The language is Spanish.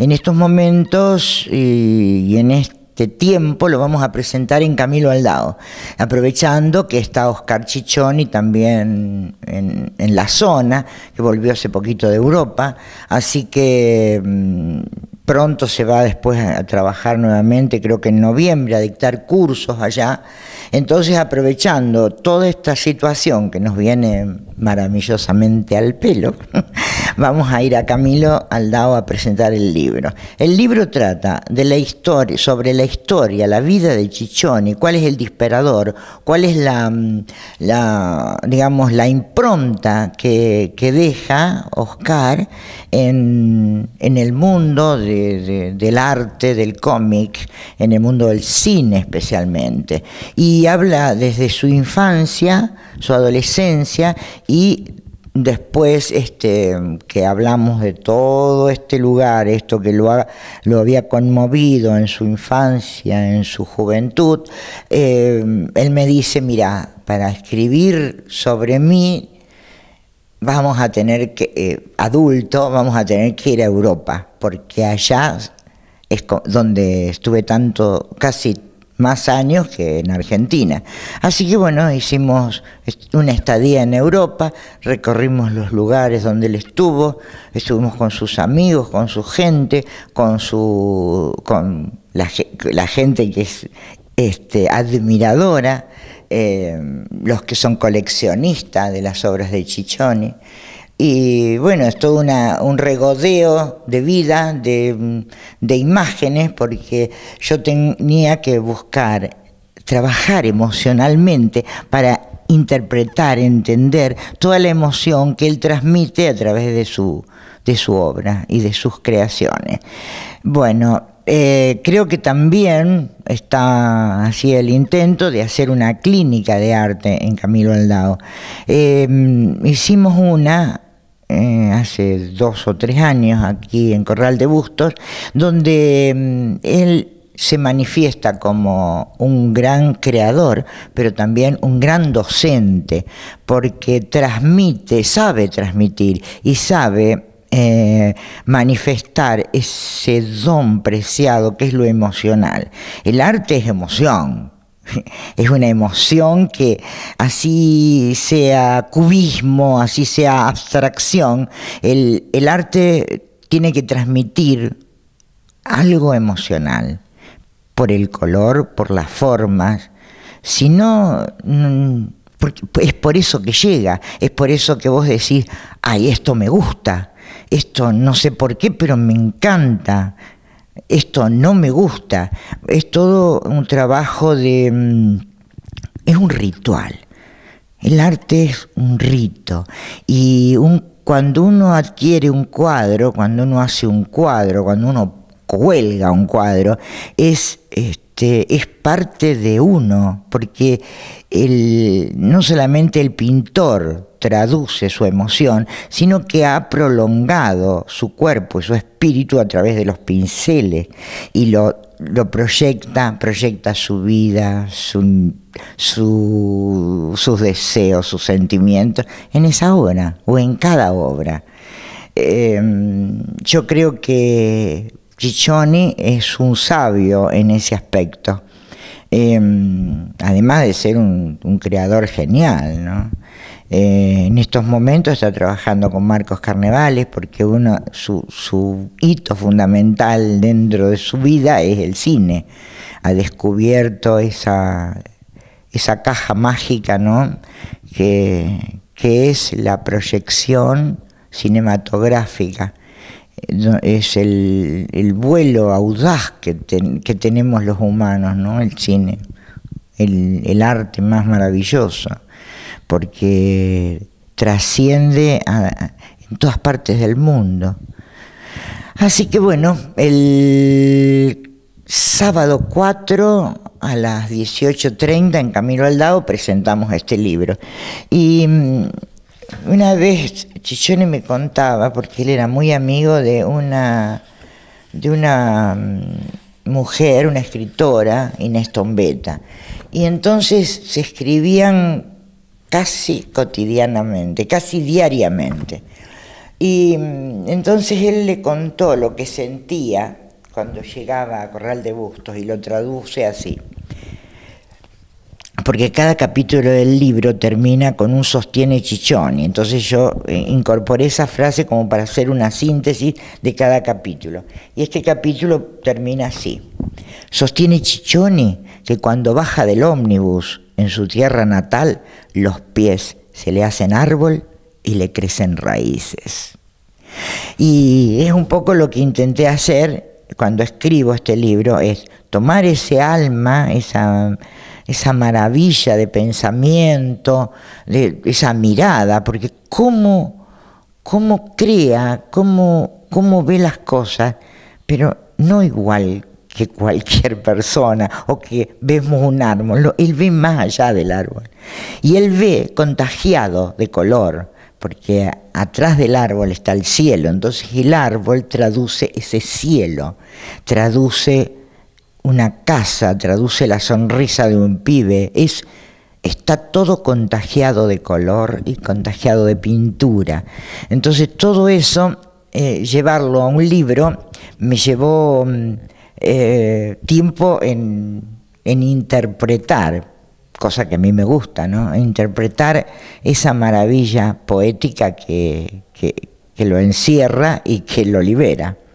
En estos momentos y, en este tiempo lo vamos a presentar en Camilo Aldao, aprovechando que está Oscar y también en, la zona, que volvió hace poquito de Europa, así que mm, pronto se va después a trabajar nuevamente, creo que en noviembre, a dictar cursos allá. Entonces, aprovechando toda esta situación que nos viene maravillosamente al pelo, vamos a ir a Camilo Aldao a presentar el libro. El libro trata de la historia, sobre la historia, la vida de Chichoni, cuál es el disparador, cuál es la, mm, digamos, la impronta que, que deja Oscar en, en, el mundo del arte, del cómic, en el mundo del cine especialmente. Y habla desde su infancia, su adolescencia y después este, que hablamos de todo este lugar, esto que lo, lo había conmovido en su infancia, en su juventud, eh, él me dice, mira, para escribir sobre mí, vamos a tener que, eh, adulto, vamos a tener que ir a Europa, porque allá es donde estuve tanto, casi más años que en Argentina. Así que bueno, hicimos una estadía en Europa, recorrimos los lugares donde él estuvo, estuvimos con sus amigos, con su gente, con su con la, gente que es este, admiradora, eh, los que son coleccionistas de las obras de Chichoni. Y bueno, es todo un regodeo de vida, de, imágenes, porque yo tenía que buscar, trabajar emocionalmente para interpretar, entender toda la emoción que él transmite a través de su, de su obra y de sus creaciones. Bueno, eh, creo que también está así el intento de hacer una clínica de arte en Camilo Aldao. Eh, hicimos una eh, hace dos o tres años aquí en Corral de Bustos, donde mm, él se manifiesta como un gran creador, pero también un gran docente, porque transmite, sabe transmitir y sabe eh, manifestar ese don preciado que es lo emocional. El arte es emoción, es una emoción que así sea cubismo, así sea abstracción, el, arte tiene que transmitir algo emocional por el color, por las formas, si no, es por eso que llega, es por eso que vos decís, ay, esto me gusta, esto no sé por qué, pero me encanta, esto no me gusta. Es todo un trabajo de... Mm, es un ritual. El arte es un rito y cuando uno adquiere un cuadro, cuando uno hace un cuadro, cuando uno cuelga un cuadro, es, este, es parte de uno, porque el, no solamente el pintor traduce su emoción, sino que ha prolongado su cuerpo y su espíritu a través de los pinceles y lo, proyecta, proyecta su vida, sus deseos, sus sentimientos en esa obra o en cada obra. Em, yo creo que Ciccioni es un sabio en ese aspecto. Em, además de ser un, un creador genial, ¿no? Eh, en estos momentos está trabajando con Marcos Carnevales porque uno, su, hito fundamental dentro de su vida es el cine. Ha descubierto esa, caja mágica que, es la proyección cinematográfica eh, es el, vuelo audaz que, que, tenemos los humanos, ¿no? El cine, el arte más maravilloso porque trasciende en todas partes del mundo. Así que bueno, el sábado 4 a las 18.30 en Camino al Dado presentamos este libro. Y mm, una vez Chichone me contaba, porque él era muy amigo de una, de una mm, mujer, una escritora, Inés Tombeta, y entonces se escribían casi cotidianamente, casi diariamente. Y mm, entonces él le contó lo que sentía cuando llegaba a Corral de Bustos y lo traduce así. Porque cada capítulo del libro termina con un sostiene chichoni, entonces yo eh, incorporé esa frase como para hacer una síntesis de cada capítulo. Y este capítulo termina así. Sostiene Chichoni que cuando baja del ómnibus en su tierra natal, los pies se le hacen árbol y le crecen raíces. Y es un poco lo que intenté hacer cuando escribo este libro, es tomar ese alma, esa, esa maravilla de pensamiento, esa mirada, porque cómo, cómo crea, cómo, cómo ve las cosas, pero no igual que cualquier persona o que vemos un árbol. Él ve más allá del árbol. Y él ve contagiado de color, porque atrás del árbol está el cielo. Entonces el árbol traduce ese cielo, traduce una casa, traduce la sonrisa de un pibe. Es, está todo contagiado de color y contagiado de pintura. Entonces todo eso, eh, llevarlo a un libro, me llevó... Mm, eh, tiempo en, interpretar, cosa que a mí me gusta, ¿no? Interpretar esa maravilla poética que, que lo encierra y que lo libera.